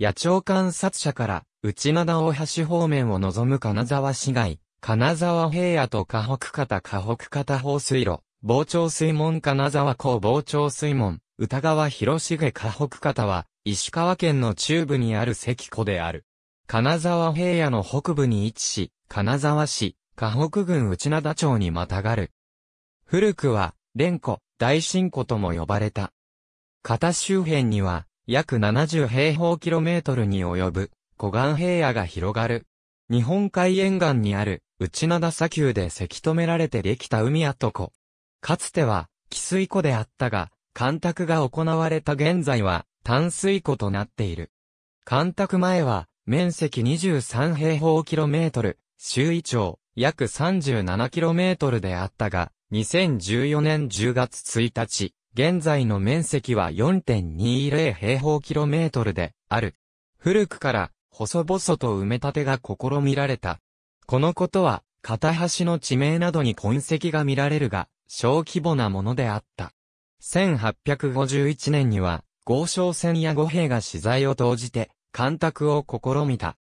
野鳥観察者から、内灘大橋方面を望む金沢市街、金沢平野と河北方河北方放水路、傍聴水門金沢港傍聴水門、歌川広重河北方は、石川県の中部にある関湖である。金沢平野の北部に位置し、金沢市、河北郡内灘町にまたがる。古くは、蓮湖、大神湖とも呼ばれた。片周辺には、約70平方キロメートルに及ぶ、湖岸平野が広がる。日本海沿岸にある、内灘砂丘でせき止められてできた海跡湖。かつては、汽水湖であったが、干拓が行われた現在は、淡水湖となっている。干拓前は、面積23平方キロメートル、周囲長、約37キロメートルであったが、2014年10月1日、現在の面積は4.20平方キロメートルである。古くから細々と埋め立てが試みられた。このことは、片端の地名などに痕跡が見られるが、小規模なものであった。1851年には、豪商船や五兵が資材を投じて、干拓を試みた。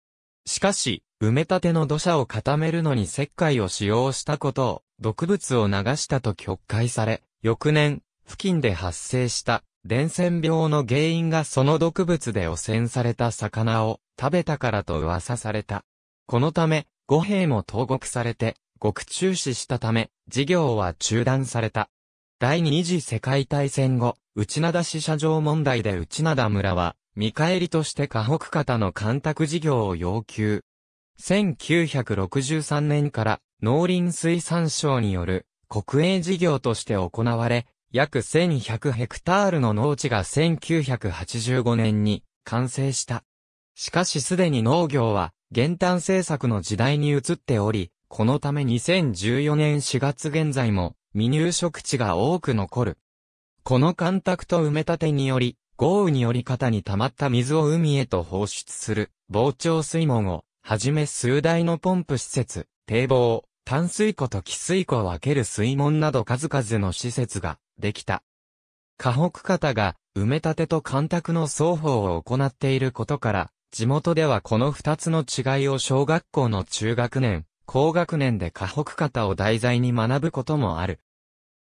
しかし、埋め立ての土砂を固めるのに石灰を使用したことを、毒物を流したと曲解され、翌年、付近で発生した伝染病の原因がその毒物で汚染された魚を食べたからと噂された。このため、五兵も投獄されて、獄中止したため、事業は中断された。第二次世界大戦後、内灘死者場問題で内灘村は、見返りとして河北方の干拓事業を要求。1963年から農林水産省による国営事業として行われ、約1100ヘクタールの農地が1985年に完成した。しかしすでに農業は減反政策の時代に移っており、このため2014年4月現在も未入植地が多く残る。この干拓と埋め立てにより、豪雨により肩に溜まった水を海へと放出する、膨張水門を、はじめ数台のポンプ施設、堤防、淡水湖と汽水湖を分ける水門など数々の施設ができた。河北方が埋め立てと干拓の双方を行っていることから、地元ではこの二つの違いを小学校の中学年、高学年で河北方を題材に学ぶこともある。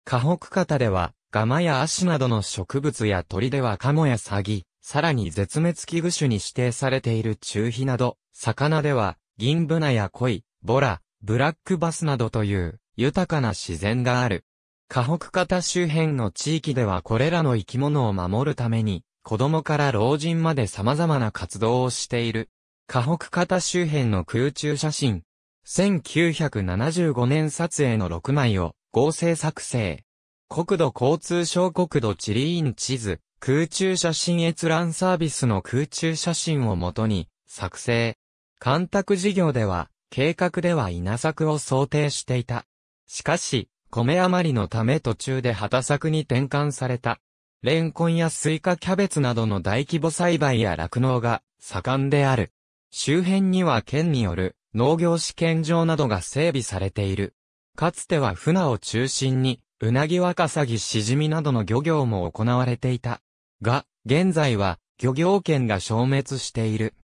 河北方では、ガマやアシなどの植物や鳥ではカモやサギ、さらに絶滅危惧種に指定されている中皮など、魚では、銀ブナやイ、ボラ、ブラックバスなどという豊かな自然がある。河北方周辺の地域ではこれらの生き物を守るために、子供から老人まで様々な活動をしている。河北方周辺の空中写真。1975年撮影の6枚を合成作成。国土交通省国土地理院地図、空中写真閲覧サービスの空中写真をもとに作成。干拓事業では計画では稲作を想定していた。しかし、米余りのため途中で畑作に転換された。レンコンやスイカキャベツなどの大規模栽培や酪農が盛んである。周辺には県による農業試験場などが整備されている。かつては船を中心に、うなぎワカサギシジミなどの漁業も行われていた。が、現在は漁業権が消滅している。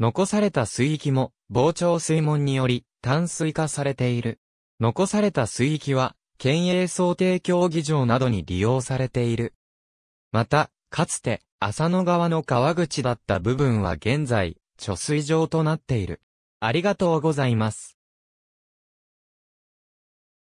残された水域も、膨張水門により、淡水化されている。残された水域は、県営想定競技場などに利用されている。また、かつて、浅野川の川口だった部分は現在、貯水場となっている。ありがとうございます。